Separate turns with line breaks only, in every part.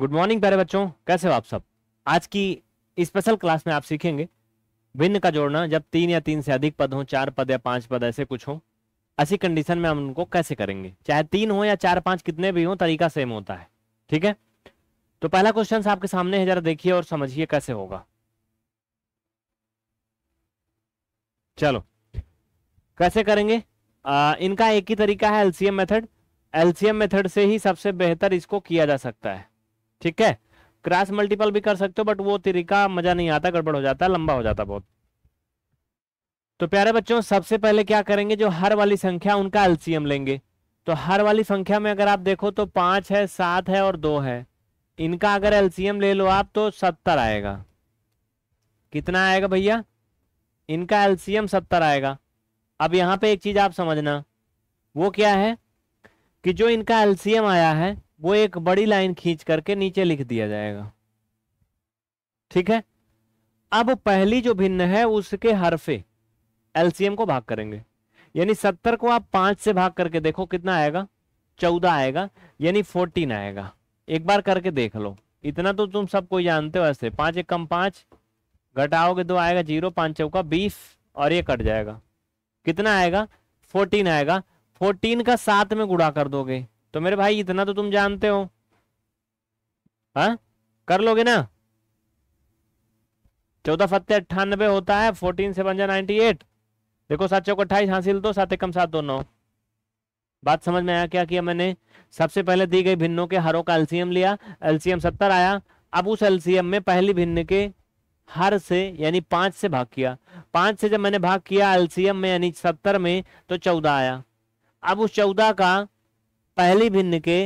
Good morning प्यारे बच्चों कैसे हो आप सब आज की स्पेशल क्लास में आप सीखेंगे भिन्न का जोड़ना जब तीन या तीन से अधिक पद हो चार पद या पांच पद ऐसे कुछ हो ऐसी कंडीशन में हम उनको कैसे करेंगे चाहे तीन हो या चार पांच कितने भी हो तरीका सेम होता है ठीक है तो पहला क्वेश्चन आपके सामने है जरा देखिए और समझिए कैसे होगा चलो कैसे करेंगे आ, इनका एक ही तरीका है एलसीएम मेथड एलसीएम मेथड से ही सबसे बेहतर इसको किया जा सकता है ठीक है क्रॉस मल्टीपल भी कर सकते हो बट वो तरीका मजा नहीं आता गड़बड़ हो जाता लंबा हो जाता बहुत तो प्यारे बच्चों सबसे पहले क्या करेंगे जो हर वाली संख्या उनका एल्सियम लेंगे तो हर वाली संख्या में अगर आप देखो तो पांच है सात है और दो है इनका अगर एल्सियम ले लो आप तो सत्तर आएगा कितना आएगा भैया इनका एल्सियम सत्तर आएगा अब यहाँ पे एक चीज आप समझना वो क्या है कि जो इनका एल्सियम आया है वो एक बड़ी लाइन खींच करके नीचे लिख दिया जाएगा ठीक है अब पहली जो भिन्न है उसके हरफे एलसीएम को भाग करेंगे यानी सत्तर को आप पांच से भाग करके देखो कितना आएगा चौदह आएगा यानी फोर्टीन आएगा एक बार करके देख लो इतना तो तुम सबको जानते हो ऐसे पांच एक कम पांच घटाओगे तो आएगा जीरो पांच चौका बीस और ये कट जाएगा कितना आएगा फोर्टीन आएगा फोर्टीन का सात में गुड़ा कर दोगे तो मेरे भाई इतना तो तुम जानते हो हा? कर लोगे ना चौदह फते अट्ठानबे होता है फोर्टीन से पंजा नाइनटी एट देखो सात चौक अट्ठाईस हासिल दो तो, सात एकम सात दो नौ बात समझ में आया क्या किया मैंने सबसे पहले दी गई भिन्नों के हरों का एल्सियम लिया एल्सियम सत्तर आया अब उस एल्सियम में पहली भिन्न के हर से यानी पांच से भाग किया पांच से जब मैंने भाग किया एल्सियम में यानी सत्तर में तो चौदह आया अब उस चौदह का पहली भिन्न के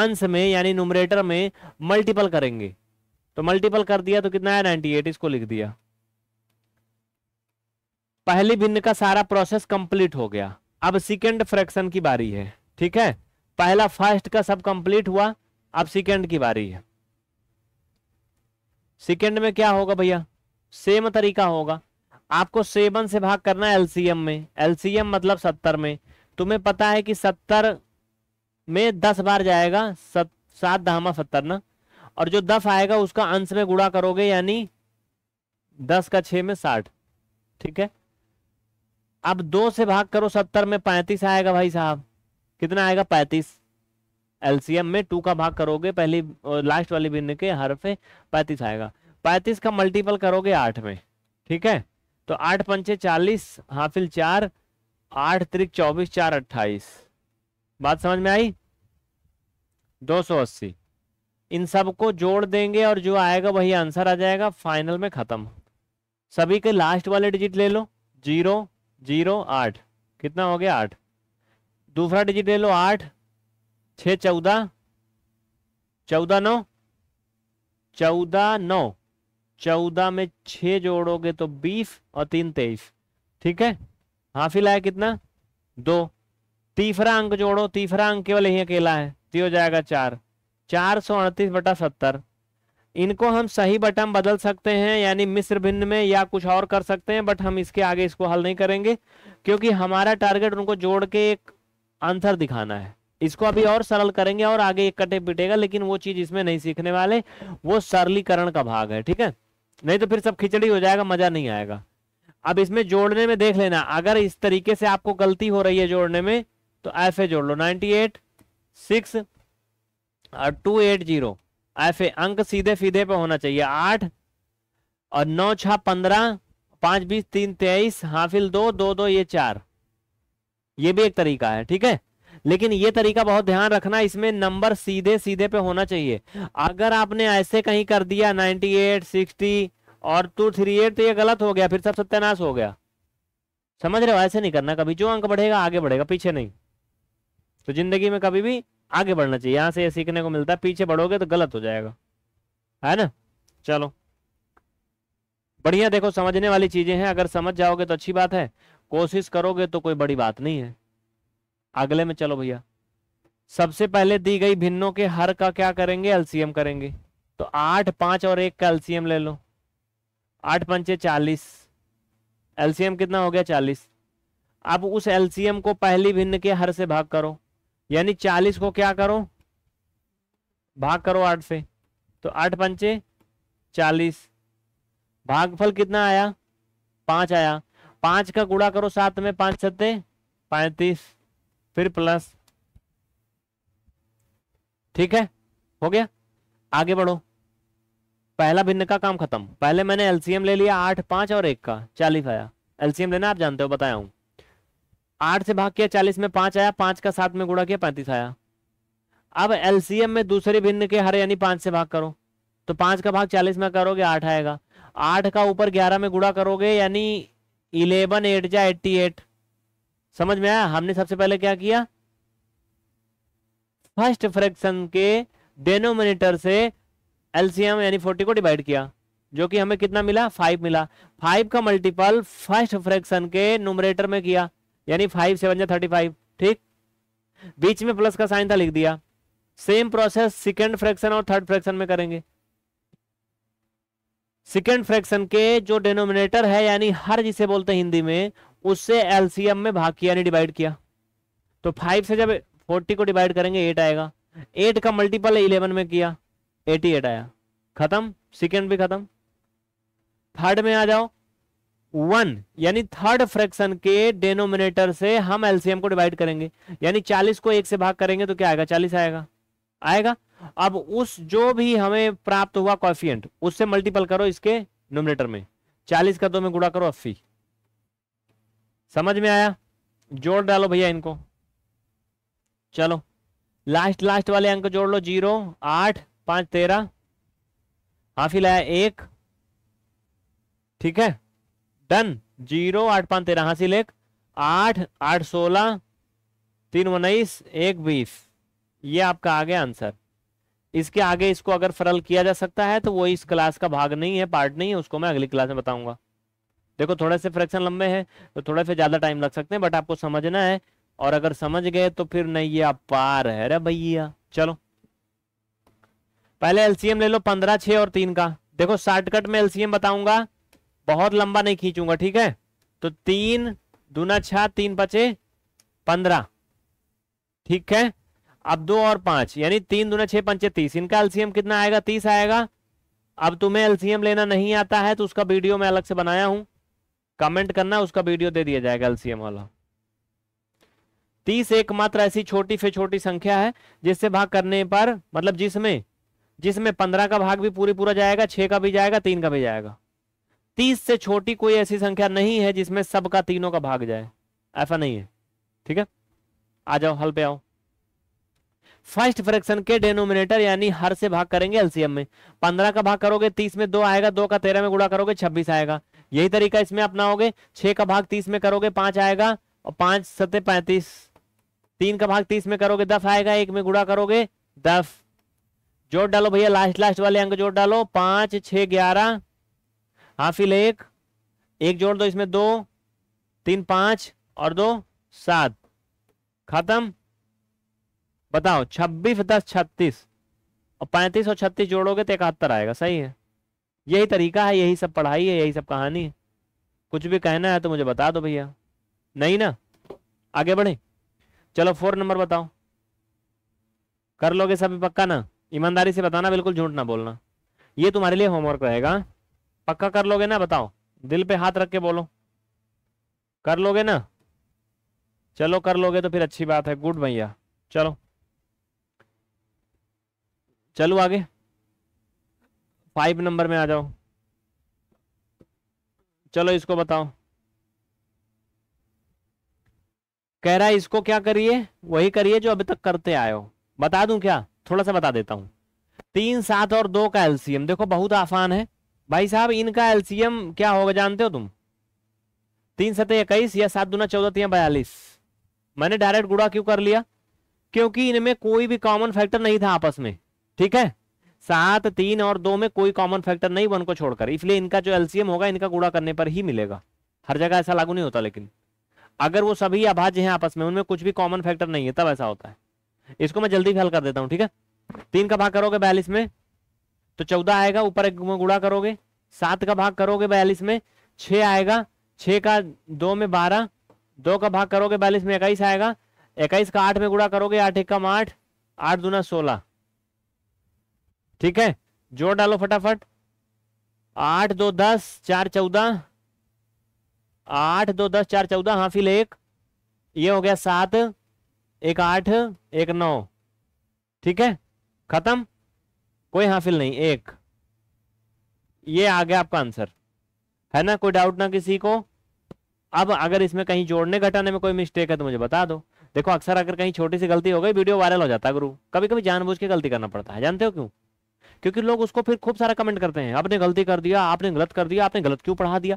अंश में यानी नुमरेटर में मल्टीपल करेंगे तो मल्टीपल कर दिया तो कितना है नाइनटी एट इसको लिख दिया पहली भिन्न का सारा प्रोसेस कंप्लीट हो गया अब सेकेंड फ्रैक्शन की बारी है ठीक है पहला फर्स्ट का सब कंप्लीट हुआ अब सेकेंड की बारी है सेकेंड में क्या होगा भैया सेम तरीका होगा आपको सेवन से भाग करना है एलसीएम में एलसीएम मतलब सत्तर में तुम्हें पता है कि सत्तर में दस बार जाएगा सत सात दहामा सत्तर ना और जो दस आएगा उसका अंश में गुड़ा करोगे यानी दस का छ में साठ ठीक है अब दो से भाग करो सत्तर में पैंतीस आएगा भाई साहब कितना आएगा पैंतीस एलसीएम में टू का भाग करोगे पहली लास्ट वाली भिन्न के हर पे पैंतीस आएगा पैंतीस का मल्टीपल करोगे आठ में ठीक है तो आठ पंचे चालीस हाफिल चार आठ त्रिक चौबीस चार अट्ठाईस बात समझ में आई दो सौ अस्सी इन सब को जोड़ देंगे और जो आएगा वही आंसर आ जाएगा फाइनल में ख़त्म सभी के लास्ट वाले डिजिट ले लो जीरो जीरो आठ कितना हो गया आठ दूसरा डिजिट ले लो आठ छ चौदह चौदह नौ चौदह नौ चौदह में छ जोड़ोगे तो बीस और तीन तेईस ठीक है हाफिल आया कितना दो तीसरा अंक जोड़ो तीसरा अंक केवल यही अकेला है हो जाएगा चार चार सौ अड़तीस बटा सत्तर इनको हम सही बटन बदल सकते हैं यानी मिश्र भिन्न में या कुछ और कर सकते हैं बट हम इसके आगे इसको हल नहीं करेंगे क्योंकि हमारा टारगेट उनको जोड़ के एक आंसर दिखाना है इसको अभी और सरल करेंगे और आगे एक कटे पिटेगा लेकिन वो चीज इसमें नहीं सीखने वाले वो सरलीकरण का भाग है ठीक है नहीं तो फिर सब खिचड़ी हो जाएगा मजा नहीं आएगा अब इसमें जोड़ने में देख लेना अगर इस तरीके से आपको गलती हो रही है जोड़ने में तो ऐसे जोड़ लो नाइनटी एट सिक्स और टू एट जीरो ऐसे अंक सीधे सीधे पे होना चाहिए आठ और नौ छह पंद्रह पांच बीस तीन तेईस हाफिल दो दो दो ये चार ये भी एक तरीका है ठीक है लेकिन ये तरीका बहुत ध्यान रखना इसमें नंबर सीधे सीधे पे होना चाहिए अगर आपने ऐसे कहीं कर दिया 98, 60 और 238 तो ये गलत हो गया फिर सब सत्यानाश हो गया समझ रहे हो ऐसे नहीं करना कभी जो अंक बढ़ेगा आगे बढ़ेगा पीछे नहीं तो जिंदगी में कभी भी आगे बढ़ना चाहिए यहां से ये सीखने को मिलता है पीछे बढ़ोगे तो गलत हो जाएगा है ना चलो बढ़िया देखो समझने वाली चीजें हैं अगर समझ जाओगे तो अच्छी बात है कोशिश करोगे तो कोई बड़ी बात नहीं है अगले में चलो भैया सबसे पहले दी गई भिन्नों के हर का क्या करेंगे एलसीएम करेंगे तो आठ पांच और एक का एलसीएम ले लो आठ पंचे चालीस एलसीएम कितना हो गया चालीस अब उस एलसीएम को पहली भिन्न के हर से भाग करो यानी चालीस को क्या करो भाग करो आठ से तो आठ पंचे चालीस भागफल कितना आया पांच आया पांच का गुड़ा करो सात में पांच सत्ते पैंतीस फिर प्लस ठीक है हो गया आगे बढ़ो पहला भिन्न का काम खत्म पहले मैंने एलसीएम ले लिया आठ पांच और एक का चालीस आया एलसीएम लेना आप जानते हो बताया हूं आठ से भाग किया चालीस में पांच आया पांच का सात में गुड़ा किया पैंतीस आया अब एलसीएम में दूसरे भिन्न के हर यानी पांच से भाग करो तो पांच का भाग चालीस में करोगे आठ आएगा आठ का ऊपर ग्यारह में गुड़ा करोगे यानी इलेवन एट या एट्टी एट समझ में आया हमने सबसे पहले क्या किया फर्स्ट फ्रैक्शन के डेनोमिनेटर से एलसीएम यानी फोर्टी को डिवाइड किया जो कि हमें कितना मिला फाइव मिला फाइव का मल्टीपल फर्स्ट फ्रैक्शन के नोमरेटर में किया यानी फाइव सेवन या थर्टी फाइव ठीक बीच में प्लस का साइन था लिख दिया सेम प्रोसेस सेकेंड फ्रैक्शन और थर्ड फ्रैक्शन में करेंगे सेकेंड फ्रैक्शन के जो डिनोमिनेटर है यानी हर जिसे बोलते हैं हिंदी में उससे एलसीएम में भाग किया डिवाइड किया तो फाइव से जब फोर्टी को डिवाइड करेंगे एट आएगा एट का मल्टीपल इलेवन में किया एटी एट आया खत्म सेकेंड भी खत्म थर्ड में आ जाओ वन यानी थर्ड फ्रैक्शन के डेनोमिनेटर से हम एलसीएम को डिवाइड करेंगे यानी चालीस को एक से भाग करेंगे तो क्या आएगा चालीस आएगा आएगा अब उस जो भी हमें प्राप्त हुआ कॉफियंट उससे मल्टीपल करो इसके नोमिनेटर में चालीस का दो में गुड़ा करो अस्सी समझ में आया जोड़ डालो भैया इनको चलो लास्ट लास्ट वाले अंक जोड़ लो जीरो आठ पांच तेरह हाफी लाया एक ठीक है डन जीरो आठ पांच तेरह हासिल एक आठ आठ सोलह तीन उन्नीस एक बीस ये आपका आगे आंसर इसके आगे इसको अगर फरल किया जा सकता है तो वो इस क्लास का भाग नहीं है पार्ट नहीं है उसको मैं अगली क्लास में बताऊंगा देखो थोड़े से फ्रैक्शन लंबे हैं तो थोड़े से ज़्यादा टाइम लग सकते हैं बट आपको समझना है और अगर समझ गए तो फिर नहीं ये आप पार है अरे भैया चलो पहले एलसीएम ले लो पंद्रह छह और तीन का देखो शॉर्टकट में एलसीएम बताऊंगा बहुत लंबा नहीं खींचूंगा ठीक है तो तीन दूना छह तीन पचे पंद्रह ठीक है अब दो और पांच यानी तीन दूना छह पंचे तीस इनका एल्सियम कितना आएगा तीस आएगा अब तुम्हें एल्सियम लेना नहीं आता है तो उसका वीडियो मैं अलग से बनाया हूं कमेंट करना उसका वीडियो दे दिया जाएगा एल्सियम वाला तीस एकमात्र ऐसी छोटी से छोटी संख्या है जिससे भाग करने पर मतलब जिसमें जिसमें पंद्रह का भाग भी पूरी पूरा जाएगा छह का भी जाएगा तीन का भी जाएगा तीस से छोटी कोई ऐसी संख्या नहीं है जिसमें सबका तीनों का भाग जाए ऐसा नहीं है ठीक है आ जाओ हल पे आओ फर्स्ट फ्रैक्शन के डेनोमिनेटर यानी हर से भाग करेंगे एलसीएम में पंद्रह का भाग करोगे तीस में दो आएगा दो का तेरह में गुड़ा करोगे छब्बीस आएगा यही तरीका इसमें अपनाओगे छह का भाग तीस में करोगे पांच आएगा और पांच सत्य पैंतीस तीन का भाग तीस में करोगे दस आएगा एक में गुड़ा करोगे दस जोड़ डालो भैया लास्ट लास्ट वाले अंक जोड़ डालो पांच छह ग्यारह हाफ एक एक जोड़ दो इसमें दो तीन पांच और दो सात खत्म बताओ छब्बीस दस छत्तीस और पैंतीस और छत्तीस जोड़ोगे तो इकहत्तर आएगा सही है यही तरीका है यही सब पढ़ाई है यही सब कहानी है कुछ भी कहना है तो मुझे बता दो भैया नहीं ना आगे बढ़े चलो फोर नंबर बताओ कर लोगे सभी पक्का ना ईमानदारी से बताना बिल्कुल झूठ ना बोलना ये तुम्हारे लिए होमवर्क रहेगा पक्का कर लोगे ना बताओ दिल पे हाथ रख के बोलो कर लोगे ना चलो कर लोगे तो फिर अच्छी बात है गुड भैया चलो चलो आगे फाइव नंबर में आ जाओ चलो इसको बताओ कह रहा है इसको क्या करिए वही करिए जो अभी तक करते आए हो बता दूं क्या थोड़ा सा बता देता हूं तीन सात और दो का एलसीएम देखो बहुत आसान है भाई साहब इनका एलसीएम क्या होगा जानते हो तुम तीन सत इक्कीस या सात दुना चौदह तीन बयालीस मैंने डायरेक्ट गुड़ा क्यों कर लिया क्योंकि इनमें कोई भी कॉमन फैक्टर नहीं था आपस में ठीक है सात तीन और दो में कोई कॉमन फैक्टर नहीं वन को छोड़कर इसलिए इनका जो एलसीएम होगा इनका गुड़ा करने पर ही मिलेगा हर जगह ऐसा लागू नहीं होता लेकिन अगर वो सभी अभाज्य हैं आपस में उनमें कुछ भी कॉमन फैक्टर नहीं है तब ऐसा होता है इसको मैं जल्दी फैल कर देता हूँ ठीक है तीन का भाग करोगे बयालीस में तो चौदह आएगा ऊपर एक गुड़ा करोगे सात का भाग करोगे बयालीस में छ आएगा छ का दो में बारह दो का भाग करोगे बयालीस में इक्कीस आएगा इक्कीस का आठ में गुड़ा करोगे आठ एक कम आठ आठ दूना सोलह ठीक है जोड़ डालो फटाफट आठ दो दस चार चौदह आठ दो दस चार चौदह हाफिल एक ये हो गया सात एक आठ एक नौ ठीक है खत्म कोई हाफिल नहीं एक ये आ गया आपका आंसर है ना कोई डाउट ना किसी को अब अगर इसमें कहीं जोड़ने घटाने में कोई मिस्टेक है तो मुझे बता दो देखो अक्सर अगर कहीं छोटी सी गलती हो गई वीडियो वायरल हो जाता है गुरु कभी कभी जानबूझ के गलती करना पड़ता है जानते हो क्यों क्योंकि लोग उसको फिर खूब सारा कमेंट करते हैं आपने गलती कर दिया आपने गलत कर दिया आपने गलत क्यों पढ़ा दिया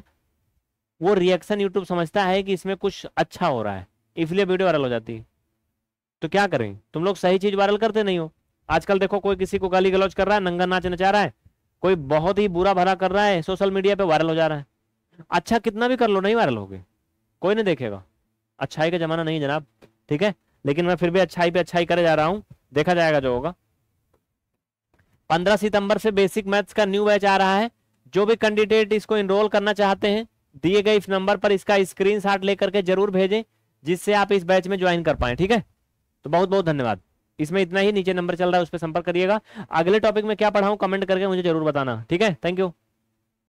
वो रिएक्शन यूट्यूब समझता है कि इसमें कुछ अच्छा हो रहा है इसलिए वीडियो वायरल हो जाती है तो क्या करें तुम लोग सही चीज वायरल करते नहीं हो आजकल देखो कोई किसी को गाली गलौज कर रहा है नंगा नाच नचा रहा है कोई बहुत ही बुरा भरा कर रहा है सोशल मीडिया पे वायरल हो जा रहा है अच्छा कितना भी कर लो नहीं वायरल गए कोई नहीं देखेगा अच्छाई का जमाना नहीं जनाब ठीक है लेकिन मैं फिर भी अच्छाई पे अच्छाई करे जा रहा हूँ देखा जाएगा जो होगा पंद्रह सितंबर से बेसिक मैथ्स का न्यू बैच आ रहा है जो भी कैंडिडेट इसको इनरोल करना चाहते हैं दिए गए इस नंबर पर इसका स्क्रीन लेकर के जरूर भेजें जिससे आप इस बैच में ज्वाइन कर पाए ठीक है तो बहुत बहुत धन्यवाद इसमें इतना ही नीचे नंबर चल रहा है उस पर संपर्क करिएगा अगले टॉपिक में क्या पढ़ाऊं कमेंट करके मुझे जरूर बताना ठीक है थैंक यू